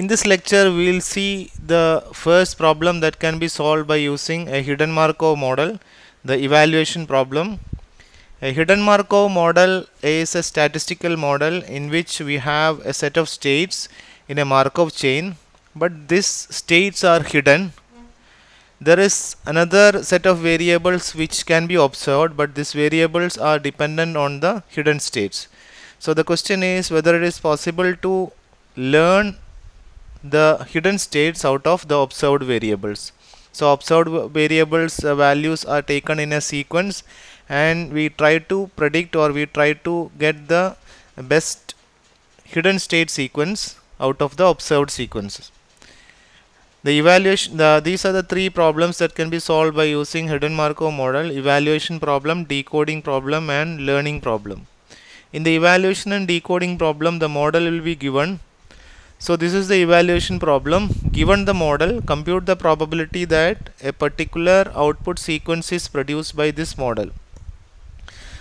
In this lecture, we will see the first problem that can be solved by using a hidden Markov model, the evaluation problem. A hidden Markov model is a statistical model in which we have a set of states in a Markov chain, but these states are hidden. There is another set of variables which can be observed, but these variables are dependent on the hidden states. So the question is whether it is possible to learn the hidden states out of the observed variables. So observed variables uh, values are taken in a sequence and we try to predict or we try to get the best hidden state sequence out of the observed sequences. The evaluation, the, these are the three problems that can be solved by using hidden Markov model, evaluation problem, decoding problem and learning problem. In the evaluation and decoding problem, the model will be given so this is the evaluation problem. Given the model, compute the probability that a particular output sequence is produced by this model.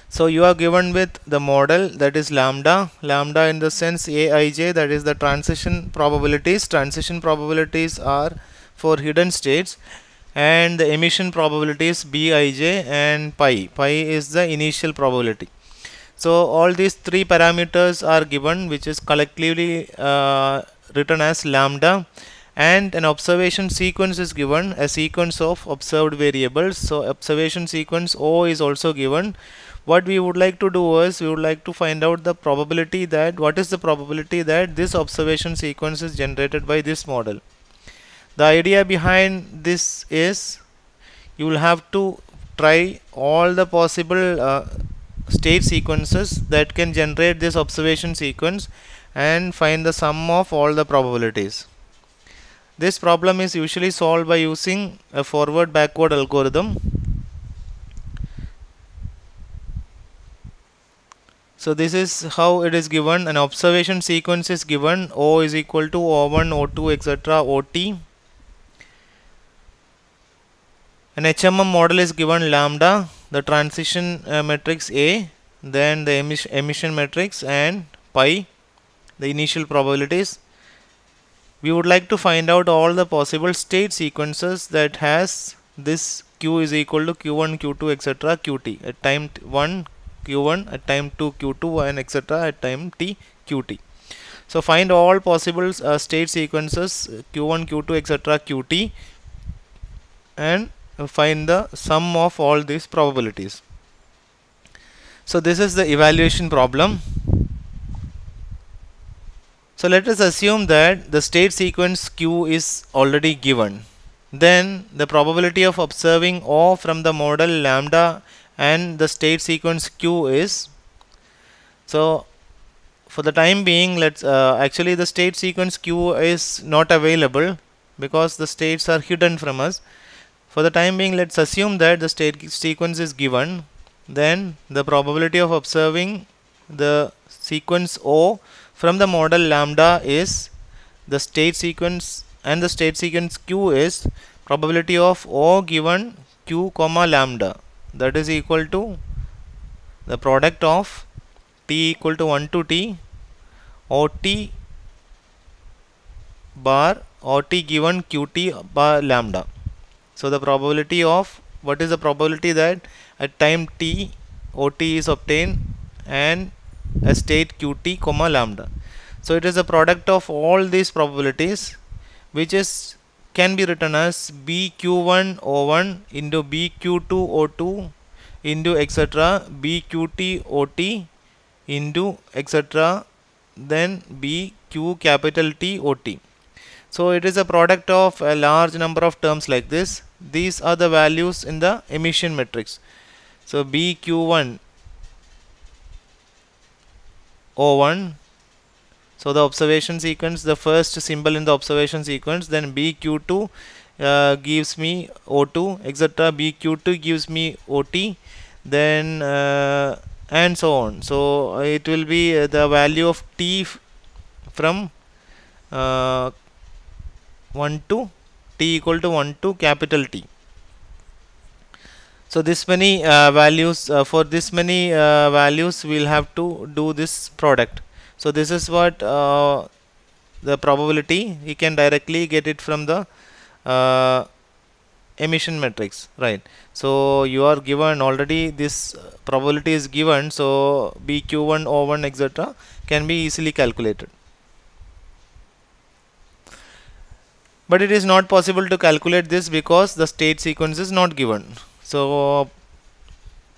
So you are given with the model that is lambda, lambda in the sense aij that is the transition probabilities, transition probabilities are for hidden states and the emission probabilities bij and pi, pi is the initial probability. So all these three parameters are given which is collectively uh, written as lambda and an observation sequence is given a sequence of observed variables so observation sequence O is also given what we would like to do is we would like to find out the probability that what is the probability that this observation sequence is generated by this model the idea behind this is you will have to try all the possible uh, state sequences that can generate this observation sequence and find the sum of all the probabilities. This problem is usually solved by using a forward backward algorithm. So this is how it is given an observation sequence is given O is equal to O1, O2 etc. OT. An HMM model is given lambda, the transition uh, matrix A, then the emis emission matrix and pi the initial probabilities. We would like to find out all the possible state sequences that has this q is equal to q1, q2, etc. qt at time 1, q1 at time 2, q2 and etc. at time t, qt. So find all possible uh, state sequences q1, q2, etc. qt and find the sum of all these probabilities. So this is the evaluation problem. So let us assume that the state sequence Q is already given. Then the probability of observing O from the model lambda and the state sequence Q is. So for the time being, let's uh, actually the state sequence Q is not available because the states are hidden from us. For the time being, let's assume that the state sequence is given. Then the probability of observing the sequence O from the model lambda is the state sequence and the state sequence q is probability of o given q comma lambda that is equal to the product of t equal to 1 to t o t bar ot given qt bar lambda so the probability of what is the probability that at time t o t is obtained and a state qt comma lambda so it is a product of all these probabilities which is can be written as bq1 o1 into bq2 o2 into etc bqt ot into etc then bq capital t ot so it is a product of a large number of terms like this these are the values in the emission matrix so bq1 O1. So the observation sequence, the first symbol in the observation sequence, then BQ2 uh, gives me O2, etc. BQ2 gives me OT, then uh, and so on. So it will be uh, the value of T from uh, 1 to T equal to 1 to capital T so this many uh, values uh, for this many uh, values we'll have to do this product so this is what uh, the probability we can directly get it from the uh, emission matrix right so you are given already this probability is given so bq1 o1 etc can be easily calculated but it is not possible to calculate this because the state sequence is not given so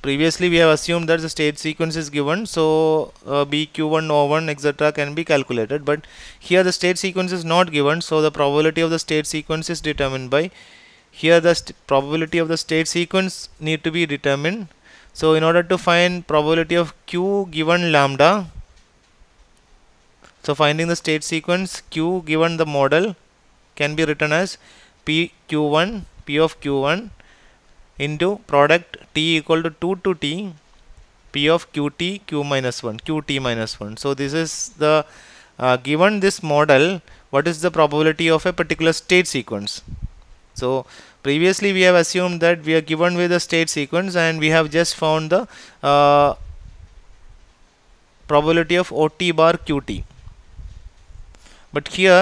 previously we have assumed that the state sequence is given so uh, bq1 o1 etc can be calculated but here the state sequence is not given so the probability of the state sequence is determined by here the probability of the state sequence need to be determined so in order to find probability of q given lambda so finding the state sequence Q given the model can be written as PQ1 P of Q1 into product t equal to 2 to t p of qt q minus 1 qt minus 1 so this is the uh, given this model what is the probability of a particular state sequence so previously we have assumed that we are given with a state sequence and we have just found the uh, probability of ot bar qt but here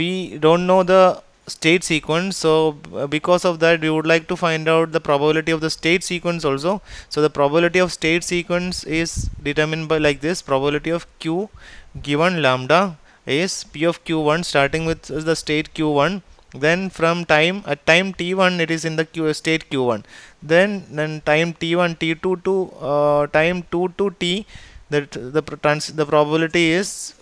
we don't know the state sequence so because of that we would like to find out the probability of the state sequence also so the probability of state sequence is determined by like this probability of q given lambda is p of q1 starting with the state q1 then from time at time t1 it is in the q state q1 then then time t1 t2 to uh, time 2 to t that the trans the probability is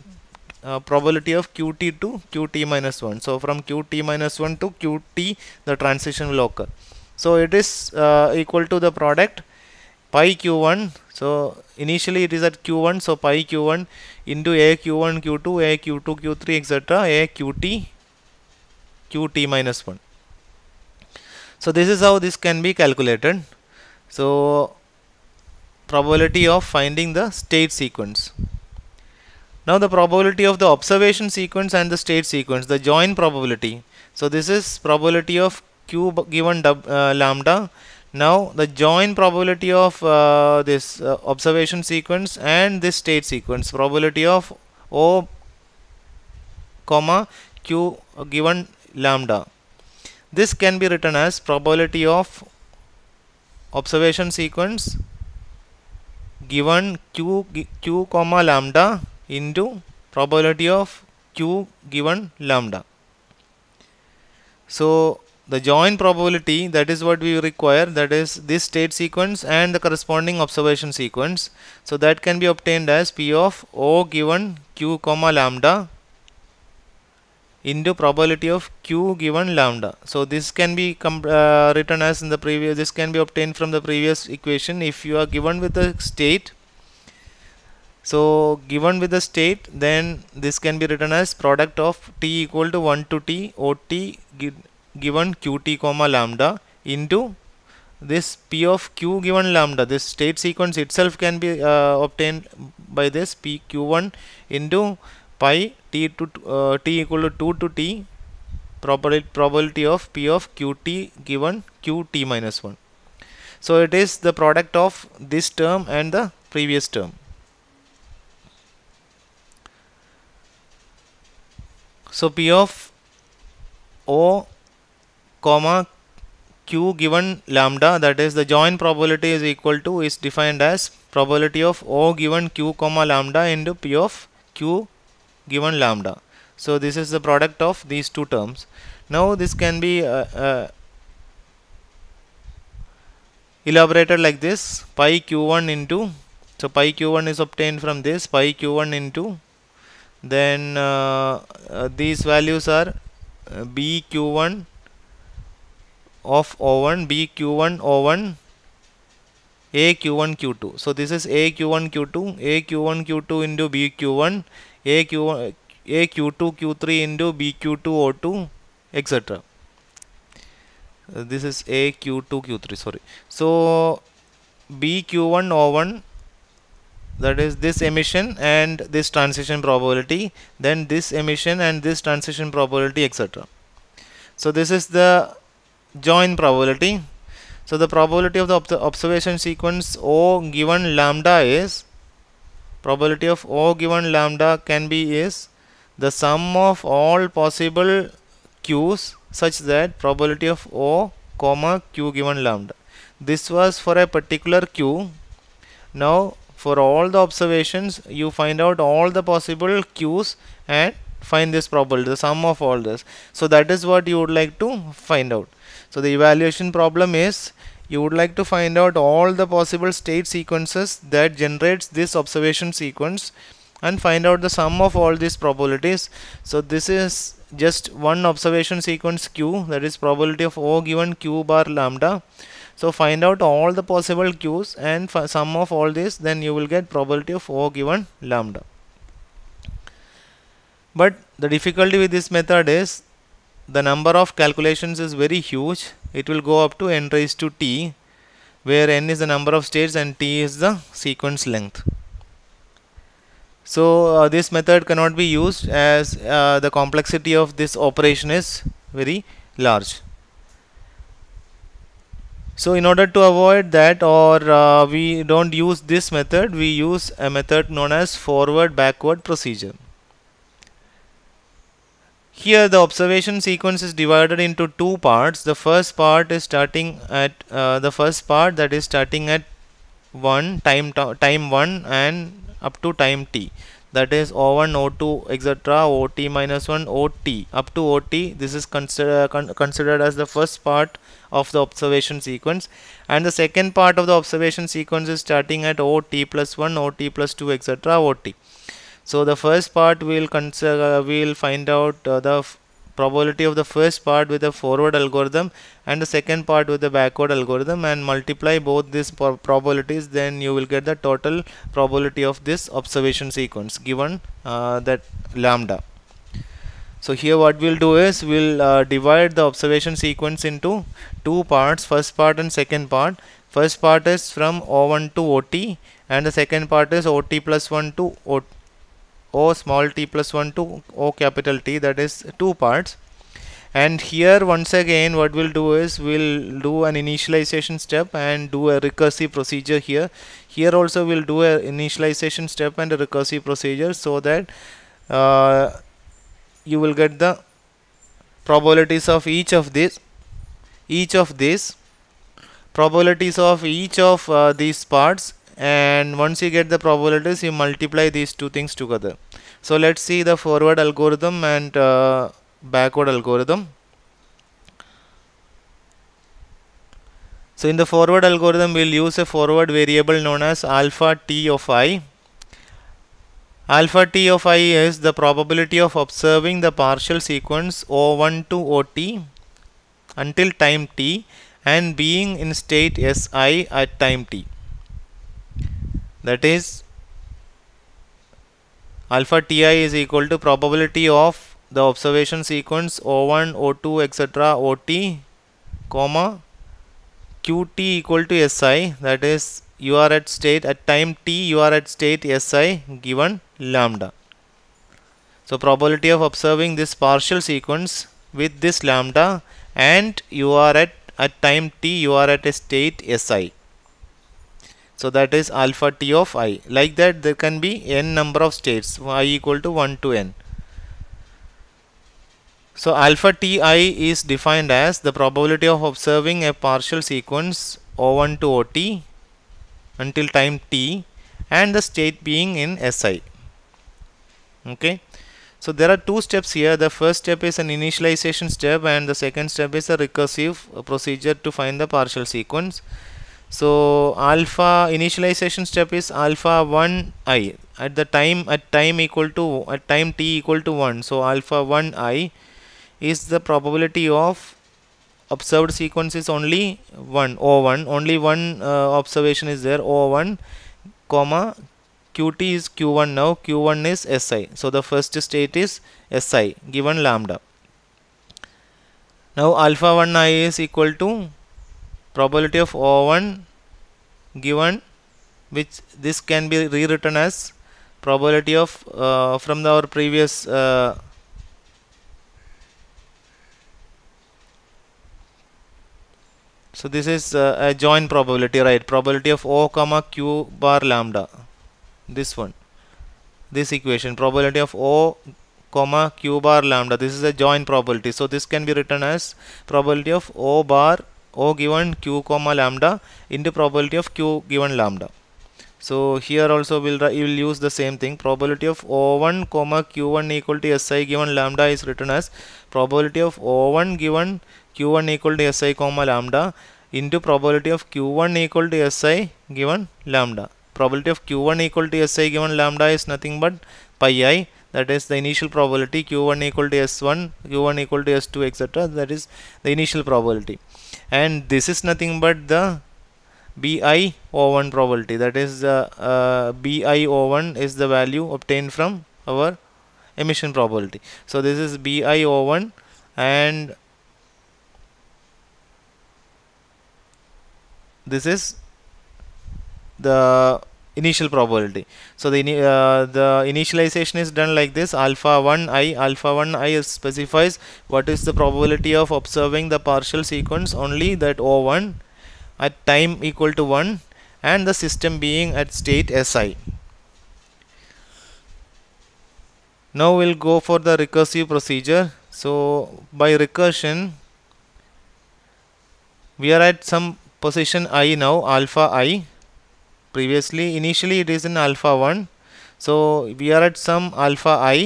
uh, probability of qt to qt minus 1 so from qt minus 1 to qt the transition will occur so it is uh, equal to the product pi q1 so initially it is at q1 so pi q1 into a q1 q2 a q2 q3 etc a qt qt minus 1 so this is how this can be calculated so probability of finding the state sequence now the probability of the observation sequence and the state sequence, the join probability. So this is probability of q given uh, lambda. Now the join probability of uh, this uh, observation sequence and this state sequence, probability of O comma q given lambda. This can be written as probability of observation sequence given q q comma lambda into probability of q given lambda. So the joint probability that is what we require that is this state sequence and the corresponding observation sequence. So that can be obtained as p of o given q comma lambda into probability of q given lambda. So this can be uh, written as in the previous this can be obtained from the previous equation if you are given with the state so given with the state then this can be written as product of t equal to 1 to t ot given qt comma lambda into this p of q given lambda this state sequence itself can be uh, obtained by this p q1 into pi t to uh, t equal to 2 to t probability of p of qt given qt minus 1 so it is the product of this term and the previous term So P of O comma Q given lambda that is the joint probability is equal to is defined as probability of O given Q comma lambda into P of Q given lambda. So this is the product of these two terms. Now this can be uh, uh, elaborated like this pi q1 into so pi q1 is obtained from this pi q1 into then uh, uh, these values are uh, bq1 of o1 bq1 o1 aq1 q2 so this is aq1 q2 aq1 q2 into bq1 aq1 aq2 q3 into bq2 o2 etc uh, this is aq2 q3 sorry so bq1 o1 that is this emission and this transition probability then this emission and this transition probability etc so this is the join probability so the probability of the ob observation sequence o given lambda is probability of o given lambda can be is the sum of all possible q's such that probability of o comma q given lambda this was for a particular q now for all the observations you find out all the possible q's and find this probability the sum of all this so that is what you would like to find out so the evaluation problem is you would like to find out all the possible state sequences that generates this observation sequence and find out the sum of all these probabilities so this is just one observation sequence q that is probability of o given q bar lambda so find out all the possible q's and sum of all this then you will get probability of O given lambda. But the difficulty with this method is the number of calculations is very huge. It will go up to n raised to t where n is the number of states and t is the sequence length. So uh, this method cannot be used as uh, the complexity of this operation is very large so in order to avoid that or uh, we don't use this method we use a method known as forward backward procedure here the observation sequence is divided into two parts the first part is starting at uh, the first part that is starting at 1 time time 1 and up to time t that is O1, O2, etc. OT minus 1, OT up to OT. This is consider, con considered as the first part of the observation sequence and the second part of the observation sequence is starting at OT plus 1, OT plus 2 etc. OT. So the first part we will consider, uh, we will find out uh, the probability of the first part with the forward algorithm and the second part with the backward algorithm and multiply both these probabilities then you will get the total probability of this observation sequence given uh, that lambda so here what we'll do is we'll uh, divide the observation sequence into two parts first part and second part first part is from O1 to OT and the second part is OT plus 1 to O, o small t plus 1 to O capital T that is two parts and here once again what we'll do is we'll do an initialization step and do a recursive procedure here here also we'll do an initialization step and a recursive procedure so that uh, you will get the probabilities of each of these each of these probabilities of each of uh, these parts and once you get the probabilities you multiply these two things together so let's see the forward algorithm and uh, backward algorithm so in the forward algorithm we'll use a forward variable known as alpha t of i Alpha t of i is the probability of observing the partial sequence O1 to OT until time t and being in state Si at time t. That is alpha ti is equal to probability of the observation sequence O1, O2, etc. OT, comma, Qt equal to Si that is you are at state at time t you are at state si given lambda. So probability of observing this partial sequence with this lambda and you are at at time t you are at a state si. So that is alpha t of i. Like that there can be n number of states i equal to 1 to n. So alpha ti is defined as the probability of observing a partial sequence O1 to OT until time t and the state being in SI. Okay. So there are two steps here. The first step is an initialization step and the second step is a recursive procedure to find the partial sequence. So alpha initialization step is alpha 1 i at the time at time equal to at time t equal to 1. So alpha 1 i is the probability of observed sequence is only 1 O1 only one uh, observation is there O1 comma Qt is Q1 now Q1 is SI so the first state is SI given lambda now alpha 1 i is equal to probability of O1 given which this can be rewritten as probability of uh, from the, our previous uh, so this is uh, a joint probability right probability of o comma q bar lambda this one this equation probability of o comma q bar lambda this is a joint probability so this can be written as probability of o bar o given q comma lambda into probability of q given lambda so here also we'll, we'll use the same thing probability of o1 comma q1 equal to si given lambda is written as probability of O1 given Q1 equal to Si comma lambda into probability of Q1 equal to Si given lambda. Probability of Q1 equal to Si given lambda is nothing but pi i that is the initial probability Q1 equal to S1, Q1 equal to S2 etc. that is the initial probability and this is nothing but the BI O1 probability that is the uh, uh BI O1 is the value obtained from our emission probability. So this is BiO1 and this is the initial probability. So the, uh, the initialization is done like this alpha 1 i alpha 1 i specifies what is the probability of observing the partial sequence only that O1 at time equal to 1 and the system being at state Si. now we'll go for the recursive procedure so by recursion we are at some position i now alpha i previously initially it is in alpha 1 so we are at some alpha i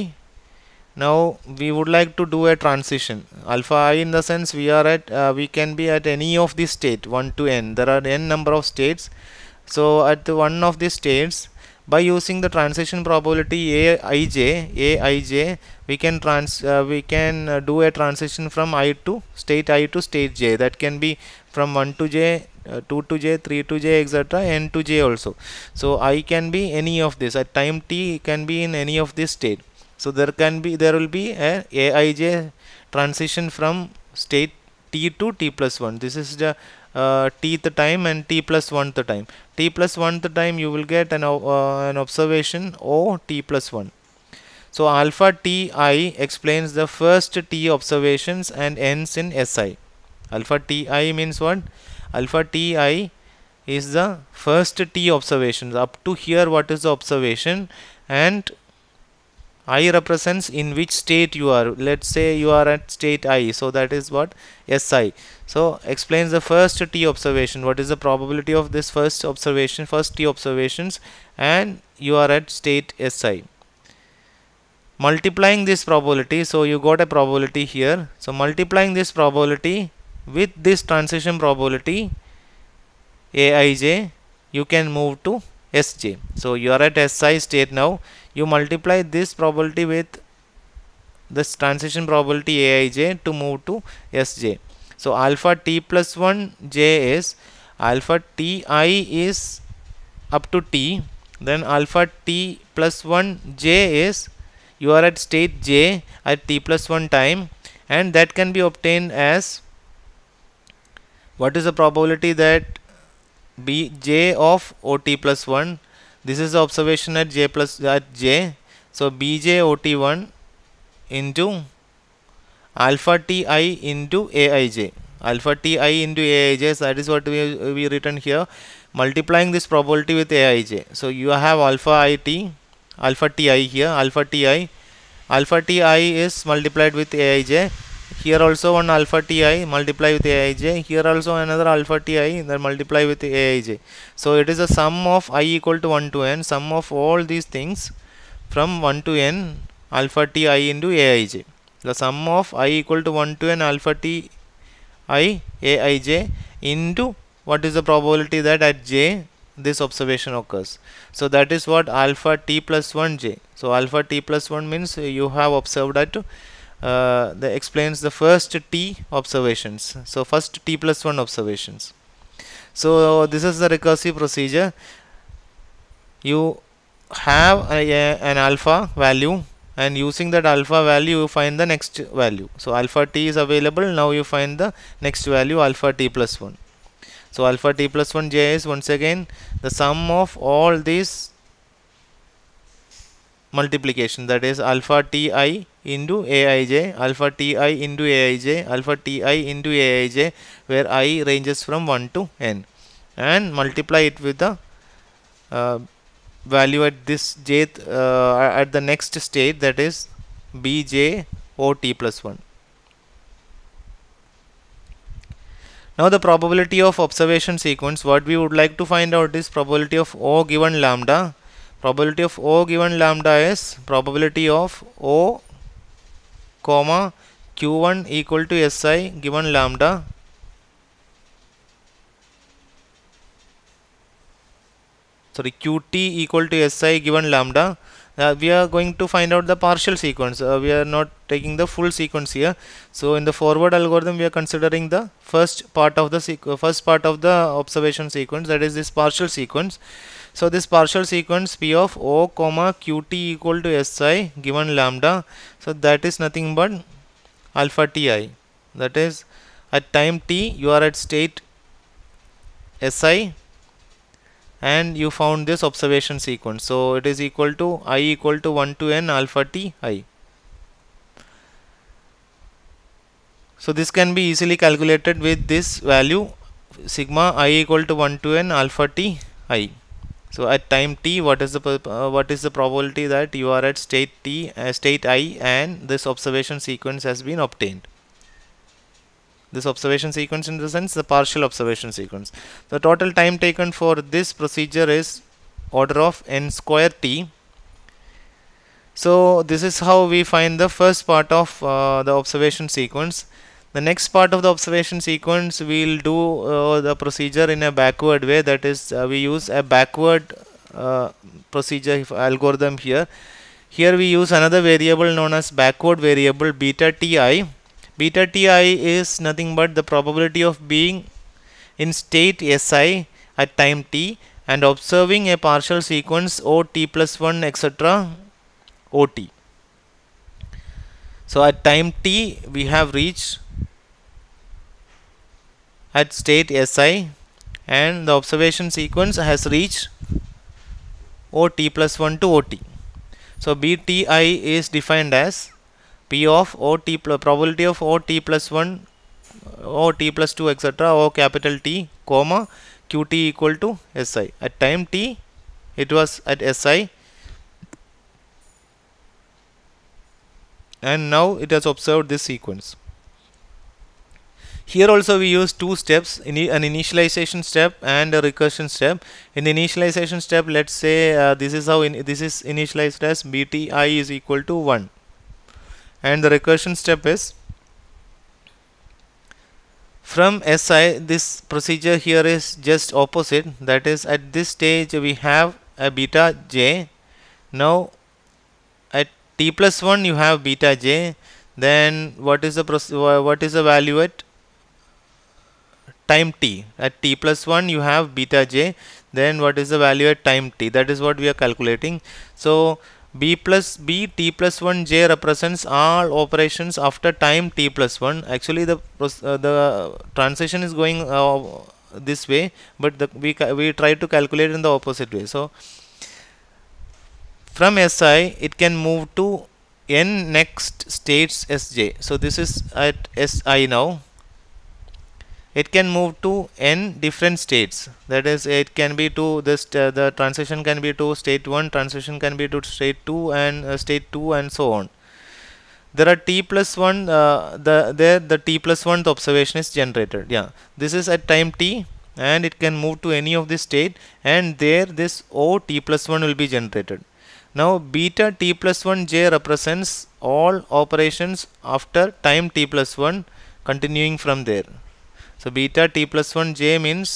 now we would like to do a transition alpha i in the sense we are at uh, we can be at any of the state 1 to n there are n number of states so at the one of the states by using the transition probability aij aij we can trans uh, we can uh, do a transition from i to state i to state j that can be from 1 to j uh, 2 to j 3 to j etc n to j also so i can be any of this at time t can be in any of this state so there can be there will be a aij transition from state t to t plus 1 this is the uh, t tth time and t plus 1th time. t plus 1th time you will get an, uh, an observation O t plus 1. So alpha ti explains the first t observations and ends in si. Alpha ti means what? Alpha ti is the first t observations up to here what is the observation and i represents in which state you are let's say you are at state i so that is what si so explains the first t observation what is the probability of this first observation first t observations and you are at state si multiplying this probability so you got a probability here so multiplying this probability with this transition probability aij you can move to sj so you are at si state now you multiply this probability with this transition probability aij to move to sj so alpha t plus 1 j is alpha ti is up to t then alpha t plus 1 j is you are at state j at t plus 1 time and that can be obtained as what is the probability that b j of ot plus 1 this is the observation at j plus at j so bj ot 1 into alpha ti into aij alpha ti into aij so that is what we, we written here multiplying this probability with aij so you have alpha it alpha ti here alpha ti alpha ti is multiplied with aij here also one alpha ti multiply with aij here also another alpha ti then multiply with aij so it is a sum of i equal to 1 to n sum of all these things from 1 to n alpha ti into aij the sum of i equal to 1 to n alpha t i a i j into what is the probability that at j this observation occurs so that is what alpha t plus 1 j so alpha t plus 1 means you have observed at uh, That explains the first t observations so first t plus 1 observations so this is the recursive procedure you have a, a, an alpha value and using that alpha value you find the next value so alpha t is available now you find the next value alpha t plus 1 so alpha t plus 1 j is once again the sum of all these multiplication that is alpha ti into aij alpha ti into aij alpha ti into aij where i ranges from 1 to n and multiply it with the uh, value at this jth uh, at the next state that is bj plus 1. Now the probability of observation sequence what we would like to find out is probability of O given lambda. Probability of O given lambda is probability of O comma q1 equal to si given lambda sorry qt equal to si given lambda uh, we are going to find out the partial sequence uh, we are not taking the full sequence here so in the forward algorithm we are considering the first part of the uh, first part of the observation sequence that is this partial sequence so this partial sequence p of o comma qt equal to si given lambda so that is nothing but alpha ti that is at time t you are at state si and you found this observation sequence. So it is equal to i equal to 1 to n alpha t i. So this can be easily calculated with this value sigma i equal to 1 to n alpha t i. So at time t, what is the uh, what is the probability that you are at state t, uh, state i, and this observation sequence has been obtained this observation sequence in the sense the partial observation sequence. The total time taken for this procedure is order of n square t. So this is how we find the first part of uh, the observation sequence. The next part of the observation sequence we'll do uh, the procedure in a backward way that is uh, we use a backward uh, procedure algorithm here. Here we use another variable known as backward variable beta ti beta ti is nothing but the probability of being in state si at time t and observing a partial sequence ot plus 1 etc ot so at time t we have reached at state si and the observation sequence has reached ot plus 1 to ot so bti is defined as P of OT plus probability of OT plus 1 OT plus 2 etc. O capital T comma QT equal to SI. At time T it was at SI and now it has observed this sequence. Here also we use two steps, an initialization step and a recursion step. In the initialization step, let's say uh, this is how in, this is initialized as bti is equal to 1 and the recursion step is from SI this procedure here is just opposite that is at this stage we have a beta j now at t plus 1 you have beta j then what is the what is the value at time t at t plus 1 you have beta j then what is the value at time t that is what we are calculating so b plus b t plus 1 j represents all operations after time t plus 1 actually the uh, the transition is going uh, this way but the, we we try to calculate in the opposite way so from si it can move to n next states sj so this is at si now it can move to n different states that is it can be to this uh, the transition can be to state 1 transition can be to state 2 and uh, state 2 and so on there are t plus 1 uh, the there the t plus 1 the observation is generated yeah this is at time t and it can move to any of the state and there this o t plus 1 will be generated now beta t plus 1 j represents all operations after time t plus 1 continuing from there so beta t plus 1 j means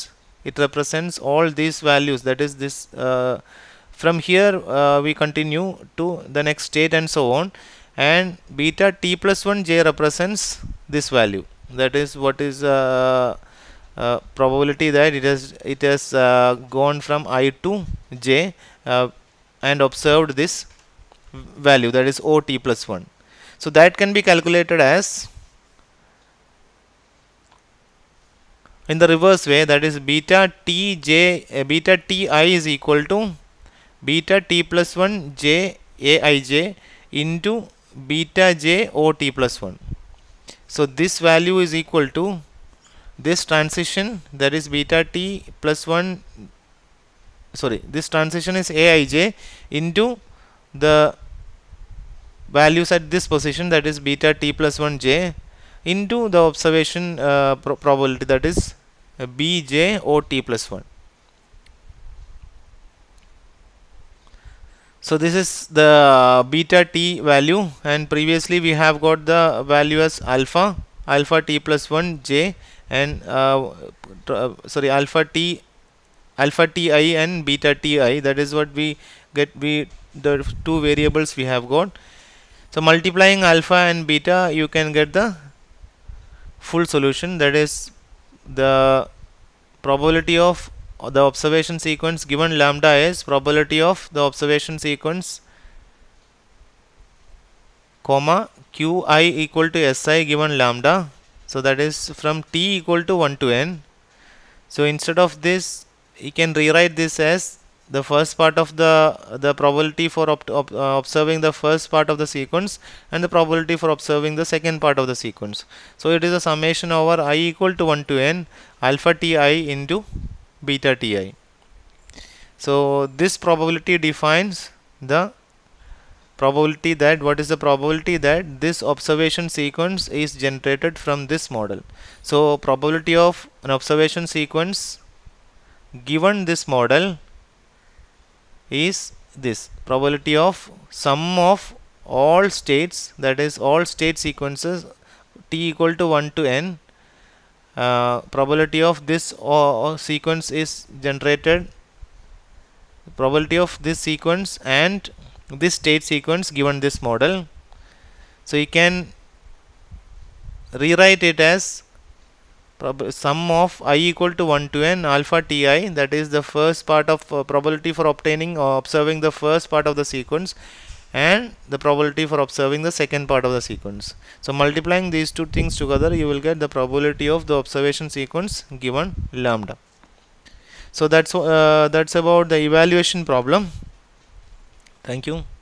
it represents all these values that is this uh, from here uh, we continue to the next state and so on and beta t plus 1 j represents this value that is what is uh, uh, probability that it has it has uh, gone from i to j uh, and observed this value that is ot plus 1 so that can be calculated as in the reverse way that is beta t j eh, beta t i is equal to beta t plus 1 j a i j into beta j o t plus 1 so this value is equal to this transition that is beta t plus 1 sorry this transition is aij into the values at this position that is beta t plus 1 j into the observation uh, pro probability that is bj plus 1 so this is the beta t value and previously we have got the value as alpha alpha t plus 1 j and uh, uh sorry alpha t alpha ti and beta ti that is what we get we the two variables we have got so multiplying alpha and beta you can get the full solution that is the probability of the observation sequence given lambda is probability of the observation sequence comma qi equal to si given lambda so that is from t equal to 1 to n so instead of this you can rewrite this as the first part of the the probability for uh, observing the first part of the sequence and the probability for observing the second part of the sequence so it is a summation over i equal to 1 to n alpha ti into beta ti so this probability defines the probability that what is the probability that this observation sequence is generated from this model so probability of an observation sequence given this model is this probability of sum of all states that is all state sequences t equal to 1 to n uh, probability of this uh, uh, sequence is generated probability of this sequence and this state sequence given this model so you can rewrite it as sum of i equal to 1 to n alpha ti that is the first part of uh, probability for obtaining or uh, observing the first part of the sequence and the probability for observing the second part of the sequence. So multiplying these two things together you will get the probability of the observation sequence given lambda. So that's uh, that's about the evaluation problem. Thank you.